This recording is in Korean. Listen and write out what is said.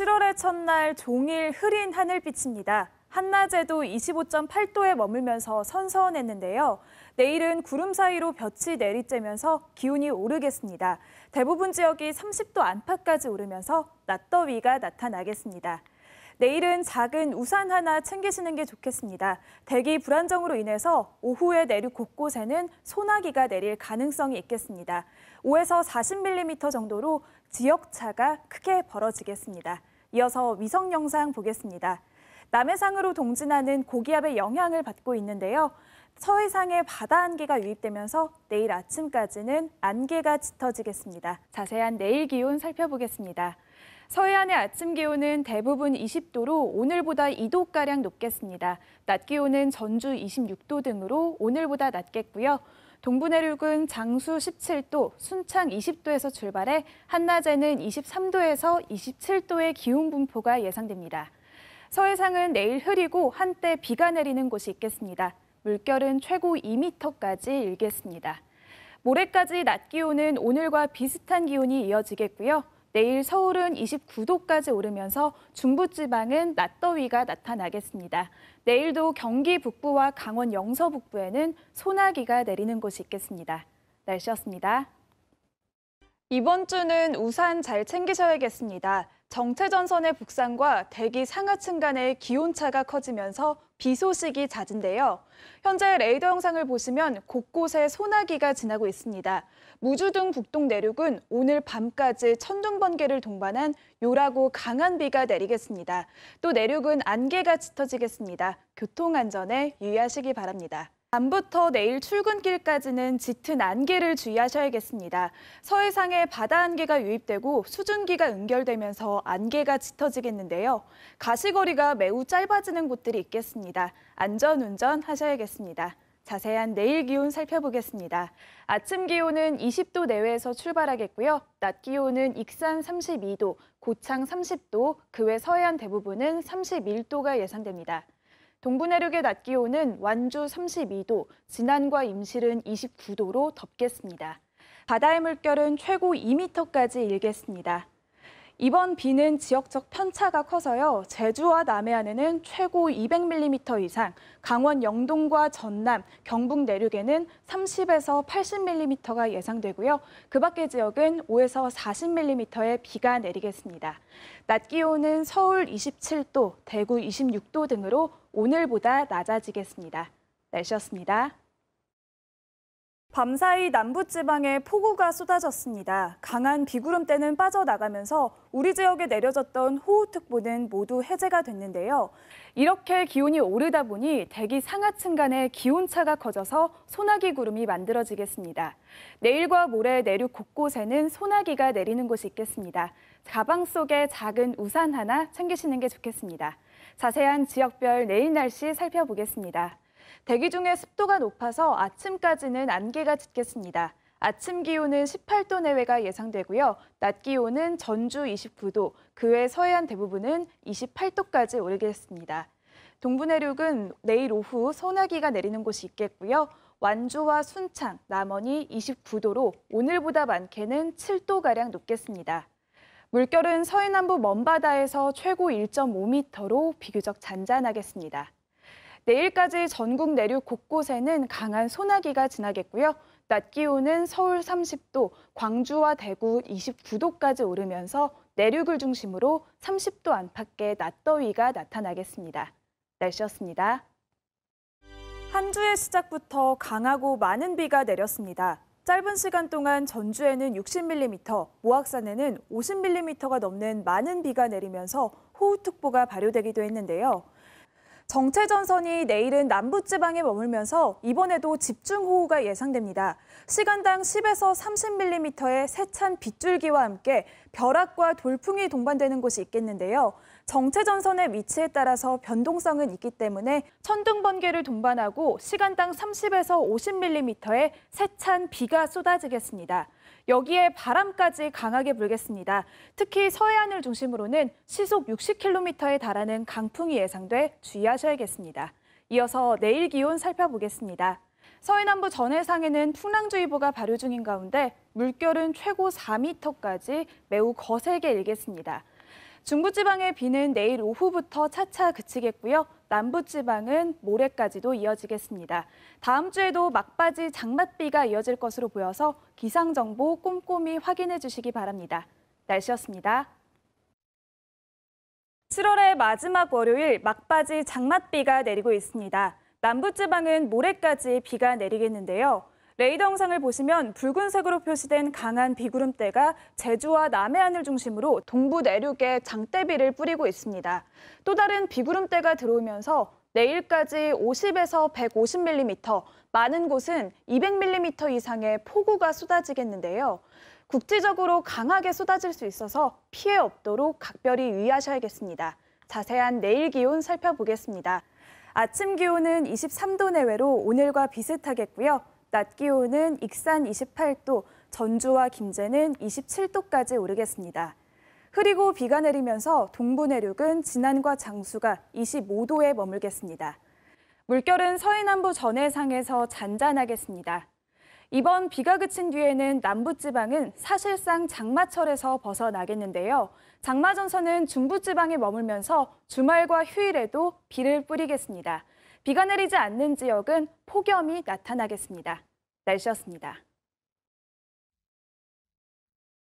7월의 첫날 종일 흐린 하늘빛입니다. 한낮에도 25.8도에 머물면서 선선했는데요. 내일은 구름 사이로 볕이 내리쬐면서 기온이 오르겠습니다. 대부분 지역이 30도 안팎까지 오르면서 낮더위가 나타나겠습니다. 내일은 작은 우산 하나 챙기시는 게 좋겠습니다. 대기 불안정으로 인해서 오후에 내륙 곳곳에는 소나기가 내릴 가능성이 있겠습니다. 5에서 40mm 정도로 지역차가 크게 벌어지겠습니다. 이어서 위성 영상 보겠습니다. 남해상으로 동진하는 고기압의 영향을 받고 있는데요. 서해상에 바다 안개가 유입되면서 내일 아침까지는 안개가 짙어지겠습니다. 자세한 내일 기온 살펴보겠습니다. 서해안의 아침 기온은 대부분 20도로 오늘보다 2도가량 높겠습니다. 낮 기온은 전주 26도 등으로 오늘보다 낮겠고요. 동부 내륙은 장수 17도, 순창 20도에서 출발해 한낮에는 23도에서 27도의 기온 분포가 예상됩니다. 서해상은 내일 흐리고 한때 비가 내리는 곳이 있겠습니다. 물결은 최고 2m까지 일겠습니다. 모레까지 낮 기온은 오늘과 비슷한 기온이 이어지겠고요. 내일 서울은 29도까지 오르면서 중부지방은 낮더위가 나타나겠습니다. 내일도 경기 북부와 강원 영서 북부에는 소나기가 내리는 곳이 있겠습니다. 날씨였습니다. 이번 주는 우산 잘 챙기셔야겠습니다. 정체전선의 북상과 대기 상하층 간의 기온차가 커지면서 비 소식이 잦은데요. 현재 레이더 영상을 보시면 곳곳에 소나기가 지나고 있습니다. 무주 등 북동 내륙은 오늘 밤까지 천둥 번개를 동반한 요라고 강한 비가 내리겠습니다. 또 내륙은 안개가 짙어지겠습니다. 교통 안전에 유의하시기 바랍니다. 밤부터 내일 출근길까지는 짙은 안개를 주의하셔야겠습니다. 서해상에 바다 안개가 유입되고 수증기가 응결되면서 안개가 짙어지겠는데요. 가시거리가 매우 짧아지는 곳들이 있겠습니다. 안전운전 하셔야겠습니다. 자세한 내일 기온 살펴보겠습니다. 아침 기온은 20도 내외에서 출발하겠고요. 낮 기온은 익산 32도, 고창 30도, 그 외 서해안 대부분은 31도가 예상됩니다. 동부 내륙의 낮 기온은 완주 32도, 진안과 임실은 29도로 덥겠습니다. 바다의 물결은 최고 2m까지 일겠습니다. 이번 비는 지역적 편차가 커서요. 제주와 남해안에는 최고 200mm 이상, 강원 영동과 전남, 경북 내륙에는 30에서 80mm가 예상되고요. 그 밖의 지역은 5에서 40mm의 비가 내리겠습니다. 낮 기온은 서울 27도, 대구 26도 등으로 오늘보다 낮아지겠습니다. 날씨였습니다. 밤사이 남부지방에 폭우가 쏟아졌습니다. 강한 비구름대는 빠져나가면서 우리 지역에 내려졌던 호우특보는 모두 해제가 됐는데요. 이렇게 기온이 오르다 보니 대기 상하층 간의 기온차가 커져서 소나기 구름이 만들어지겠습니다. 내일과 모레 내륙 곳곳에는 소나기가 내리는 곳이 있겠습니다. 가방 속에 작은 우산 하나 챙기시는 게 좋겠습니다. 자세한 지역별 내일 날씨 살펴보겠습니다. 대기 중에 습도가 높아서 아침까지는 안개가 짙겠습니다. 아침 기온은 18도 내외가 예상되고요. 낮 기온은 전주 29도, 그 외 서해안 대부분은 28도까지 오르겠습니다. 동부 내륙은 내일 오후 소나기가 내리는 곳이 있겠고요. 완주와 순창, 남원이 29도로 오늘보다 많게는 7도가량 높겠습니다. 물결은 서해남부 먼바다에서 최고 1.5m로 비교적 잔잔하겠습니다. 내일까지 전국 내륙 곳곳에는 강한 소나기가 지나겠고요. 낮 기온은 서울 30도, 광주와 대구 29도까지 오르면서 내륙을 중심으로 30도 안팎의 낮더위가 나타나겠습니다. 날씨였습니다. 한 주의 시작부터 강하고 많은 비가 내렸습니다. 짧은 시간 동안 전주에는 60mm, 모악산에는 50mm가 넘는 많은 비가 내리면서 호우특보가 발효되기도 했는데요. 정체 전선이 내일은 남부 지방에 머물면서 이번에도 집중호우가 예상됩니다. 시간당 10에서 30mm의 세찬 빗줄기와 함께 벼락과 돌풍이 동반되는 곳이 있겠는데요. 정체 전선의 위치에 따라서 변동성은 있기 때문에 천둥 번개를 동반하고 시간당 30에서 50mm의 세찬 비가 쏟아지겠습니다. 여기에 바람까지 강하게 불겠습니다. 특히 서해안을 중심으로는 시속 60km에 달하는 강풍이 예상돼 주의하셔야겠습니다. 이어서 내일 기온 살펴보겠습니다. 서해남부 전해상에는 풍랑주의보가 발효 중인 가운데 물결은 최고 4m까지 매우 거세게 일겠습니다. 중부지방의 비는 내일 오후부터 차차 그치겠고요. 남부지방은 모레까지도 이어지겠습니다. 다음 주에도 막바지 장맛비가 이어질 것으로 보여서 기상정보 꼼꼼히 확인해 주시기 바랍니다. 날씨였습니다. 7월의 마지막 월요일 막바지 장맛비가 내리고 있습니다. 남부지방은 모레까지 비가 내리겠는데요. 레이더 영상을 보시면 붉은색으로 표시된 강한 비구름대가 제주와 남해안을 중심으로 동부 내륙에 장대비를 뿌리고 있습니다. 또 다른 비구름대가 들어오면서 내일까지 50에서 150mm, 많은 곳은 200mm 이상의 폭우가 쏟아지겠는데요. 국지적으로 강하게 쏟아질 수 있어서 피해 없도록 각별히 유의하셔야겠습니다. 자세한 내일 기온 살펴보겠습니다. 아침 기온은 23도 내외로 오늘과 비슷하겠고요. 낮 기온은 익산 28도, 전주와 김제는 27도까지 오르겠습니다. 흐리고 비가 내리면서 동부 내륙은 진안과 장수가 25도에 머물겠습니다. 물결은 서해남부 전해상에서 잔잔하겠습니다. 이번 비가 그친 뒤에는 남부지방은 사실상 장마철에서 벗어나겠는데요. 장마 전선은 중부지방에 머물면서 주말과 휴일에도 비를 뿌리겠습니다. 비가 내리지 않는 지역은 폭염이 나타나겠습니다. 날씨였습니다.